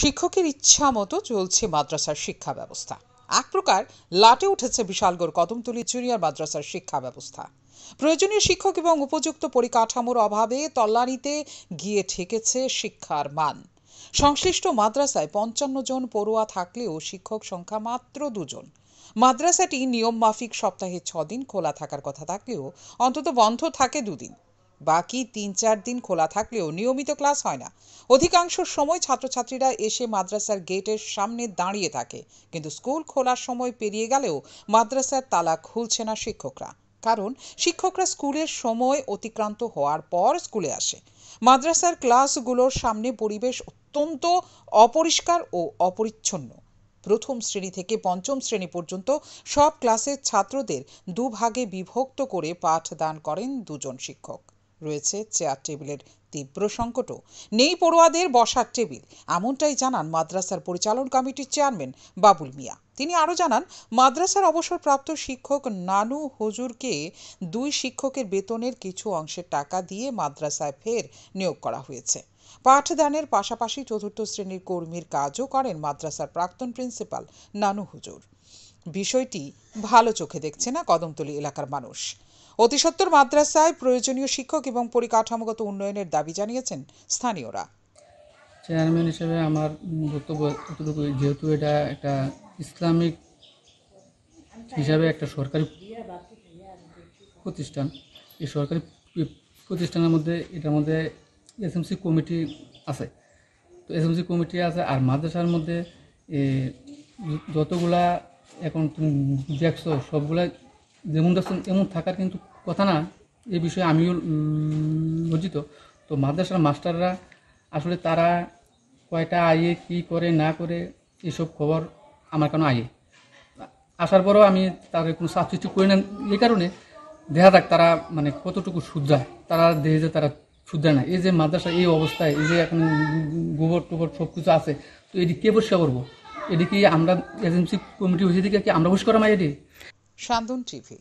শিক্ষকের ইচ্ছা মতো চলছে মাদ্রাসার শিক্ষা ব্যবস্থা এক প্রকার লাটে উঠেছে বিশালগড় কদমতলি জুনিয়র মাদ্রাসার শিক্ষা ব্যবস্থা প্রয়োজনীয় শিক্ষক এবং উপযুক্ত পরিকাঠামোর অভাবে তল্লানিতে গিয়ে ঠেকেছে শিক্ষার মান সংশ্লিষ্ট মাদ্রাসায় পঞ্চান্ন জন পড়ুয়া থাকলেও শিক্ষক সংখ্যা মাত্র দুজন মাদ্রাসাটি নিয়মমাফিক সপ্তাহে ছদিন খোলা থাকার কথা থাকলেও অন্তত বন্ধ থাকে দুদিন বাকি তিন চার দিন খোলা থাকলেও নিয়মিত ক্লাস হয় না অধিকাংশ সময় ছাত্রছাত্রীরা এসে মাদ্রাসার গেটের সামনে দাঁড়িয়ে থাকে কিন্তু স্কুল খোলার সময় পেরিয়ে গেলেও মাদ্রাসার তালা খুলছে না শিক্ষকরা কারণ শিক্ষকরা স্কুলের সময় অতিক্রান্ত হওয়ার পর স্কুলে আসে মাদ্রাসার ক্লাসগুলোর সামনে পরিবেশ অত্যন্ত অপরিষ্কার ও অপরিচ্ছন্ন প্রথম শ্রেণী থেকে পঞ্চম শ্রেণী পর্যন্ত সব ক্লাসের ছাত্রদের দুভাগে বিভক্ত করে পাঠদান করেন দুজন শিক্ষক রয়েছে চেয়ার টেবিলের তীব্র সংকটও নেই পড়ুয়াদের বসার টেবিল এমনটাই জানান মাদ্রাসার পরিচালন কমিটির চেয়ারম্যান বাবুল মিয়া তিনি আরও জানান মাদ্রাসার অবসরপ্রাপ্ত শিক্ষক নানু হজুরকে দুই শিক্ষকের বেতনের কিছু অংশের টাকা দিয়ে মাদ্রাসায় ফের নিয়োগ করা হয়েছে পাঠদানের পাশাপাশি চতুর্থ শ্রেণীর কর্মীর কাজও করেন মাদ্রাসার প্রাক্তন প্রিন্সিপাল নানু হুজুর বিষয়টি ভালো চোখে দেখছে না কদমতলী এলাকার মানুষ অতিসত্তর মাদ্রাসায় প্রয়োজনীয় শিক্ষক এবং পরিকাঠামোগত উন্নয়নের দাবি জানিয়েছেন স্থানীয়রা চেয়ারম্যান হিসেবে আমার বক্তব্য যেহেতু এটা একটা ইসলামিক হিসাবে একটা সরকারি প্রতিষ্ঠান এই সরকারি প্রতিষ্ঠানের মধ্যে এটার মধ্যে এসএমসি কমিটি আছে তো এসএমসি কমিটি আছে আর মাদ্রাসার মধ্যে যতগুলা এখন তুমি দেখছো সবগুলা যেমন এমন থাকার কিন্তু কথা না এ বিষয়ে আমিও লজ্জিত তো মাদ্রাসার মাস্টাররা আসলে তারা কয়টা আইয়ে কি করে না করে এসব খবর আমার কেন আইয়ে আসার পরও আমি তার কোনো সৃষ্টি করি না এই কারণে দেখা যাক তারা মানে কতটুকু শুদ্ধায় তারা দেহে যে তারা শুদ্ধায় না এই যে মাদ্রাসা এই অবস্থায় এই যে এখন গোবর টোবর সব কিছু আছে তো এটি কে পরিষ্কার করবো এটি কি আমরা এজেন্সি কমিটি হয়েছে কি আমরা পরিষ্কার মাই এটি শান্তন টিভি